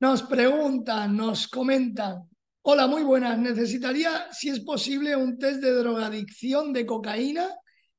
Nos preguntan, nos comentan. Hola, muy buenas. Necesitaría, si es posible, un test de drogadicción de cocaína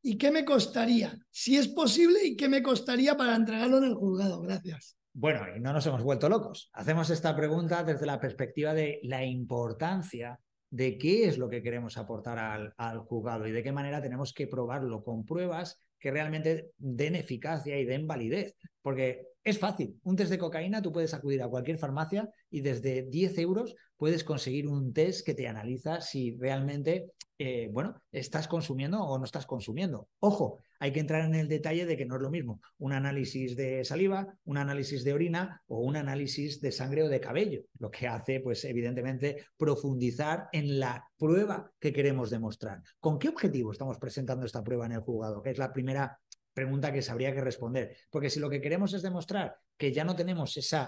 y qué me costaría. Si es posible y qué me costaría para entregarlo en el juzgado. Gracias. Bueno, y no nos hemos vuelto locos. Hacemos esta pregunta desde la perspectiva de la importancia de qué es lo que queremos aportar al, al juzgado y de qué manera tenemos que probarlo con pruebas que realmente den eficacia y den validez, porque es fácil. Un test de cocaína, tú puedes acudir a cualquier farmacia y desde 10 euros puedes conseguir un test que te analiza si realmente, eh, bueno, estás consumiendo o no estás consumiendo. Ojo, hay que entrar en el detalle de que no es lo mismo un análisis de saliva, un análisis de orina o un análisis de sangre o de cabello, lo que hace, pues evidentemente, profundizar en la prueba que queremos demostrar. ¿Con qué objetivo estamos presentando esta prueba en el juzgado? Que es la primera pregunta que habría que responder. Porque si lo que queremos es demostrar que ya no tenemos ese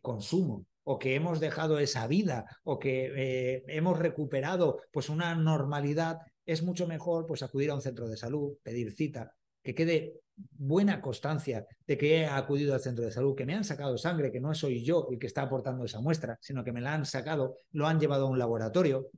consumo o que hemos dejado esa vida o que eh, hemos recuperado pues una normalidad, es mucho mejor pues acudir a un centro de salud, pedir cita, que quede buena constancia de que he acudido al centro de salud, que me han sacado sangre, que no soy yo el que está aportando esa muestra, sino que me la han sacado, lo han llevado a un laboratorio,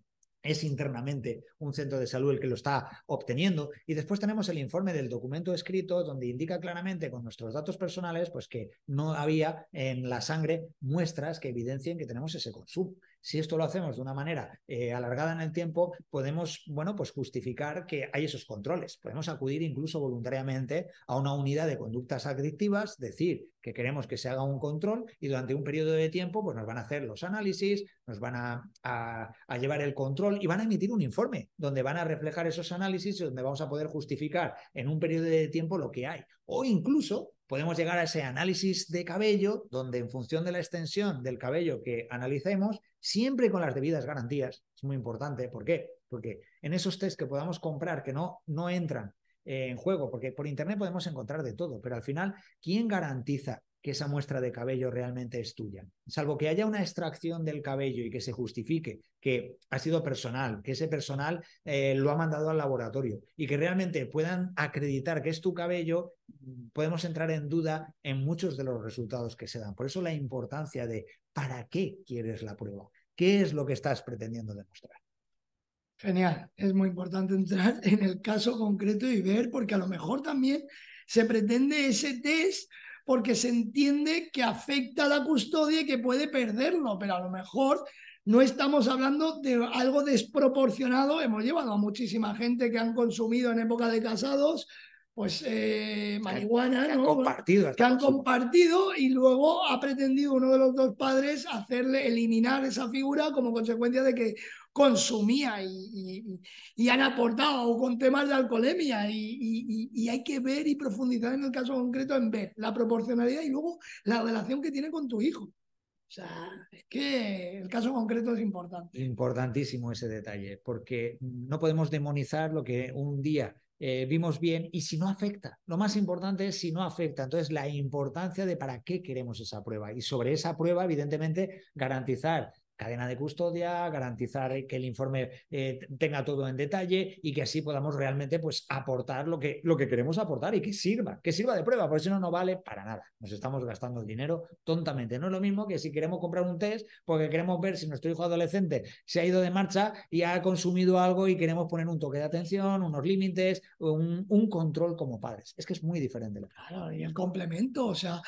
es internamente un centro de salud el que lo está obteniendo. Y después tenemos el informe del documento escrito donde indica claramente con nuestros datos personales pues que no había en la sangre muestras que evidencien que tenemos ese consumo. Si esto lo hacemos de una manera eh, alargada en el tiempo, podemos, bueno, pues justificar que hay esos controles. Podemos acudir incluso voluntariamente a una unidad de conductas adictivas, decir que queremos que se haga un control y durante un periodo de tiempo, pues nos van a hacer los análisis, nos van a, a llevar el control y van a emitir un informe donde van a reflejar esos análisis y donde vamos a poder justificar en un periodo de tiempo lo que hay. O incluso podemos llegar a ese análisis de cabello, donde en función de la extensión del cabello que analicemos, siempre con las debidas garantías, es muy importante. ¿Por qué? Porque en esos test que podamos comprar que no, no entran eh, en juego, porque por Internet podemos encontrar de todo, pero al final, ¿quién garantiza que esa muestra de cabello realmente es tuya. Salvo que haya una extracción del cabello y que se justifique que ha sido personal, que ese personal eh, lo ha mandado al laboratorio y que realmente puedan acreditar que es tu cabello, podemos entrar en duda en muchos de los resultados que se dan. Por eso la importancia de para qué quieres la prueba, qué es lo que estás pretendiendo demostrar. Genial, es muy importante entrar en el caso concreto y ver, porque a lo mejor también se pretende ese test porque se entiende que afecta la custodia y que puede perderlo, pero a lo mejor no estamos hablando de algo desproporcionado. Hemos llevado a muchísima gente que han consumido en época de casados pues eh, marihuana, que, Han compartido, este que han compartido y luego ha pretendido uno de los dos padres hacerle eliminar esa figura como consecuencia de que consumía y, han aportado con temas de alcoholemia y, y, hay que ver y profundizar en el caso concreto en ver la proporcionalidad y luego la relación que tiene con tu hijo. O sea, es que el caso concreto es importante. Importantísimo ese detalle, porque no podemos demonizar lo que un día eh, vimos bien y si no afecta. Lo más importante es si no afecta. Entonces, la importancia de para qué queremos esa prueba y sobre esa prueba, evidentemente, garantizar cadena de custodia, garantizar que el informe eh, tenga todo en detalle y que así podamos realmente pues, aportar lo que, lo que queremos aportar y que sirva, que sirva de prueba, porque si no, no vale para nada. Nos estamos gastando el dinero tontamente. No es lo mismo que si queremos comprar un test porque queremos ver si nuestro hijo adolescente se ha ido de marcha y ha consumido algo y queremos poner un toque de atención, unos límites, un, un control como padres. Es que es muy diferente. Claro, y el complemento, o sea,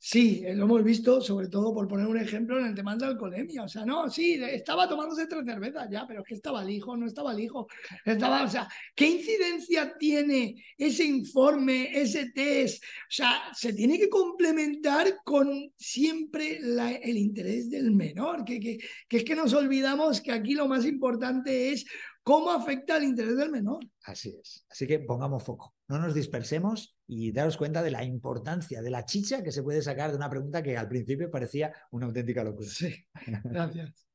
Sí, eh, lo hemos visto, sobre todo por poner un ejemplo en el tema de alcoholemia. O sea, no, sí, estaba tomándose tres cervezas ya, pero es que estaba el hijo, no estaba el hijo. Estaba, o sea, ¿qué incidencia tiene ese informe, ese test? O sea, se tiene que complementar con siempre el interés del menor, que, que es que nos olvidamos que aquí lo más importante es cómo afecta el interés del menor. Así es. Así que pongamos foco no nos dispersemos y daros cuenta de la importancia, de la chicha que se puede sacar de una pregunta que al principio parecía una auténtica locura. gracias.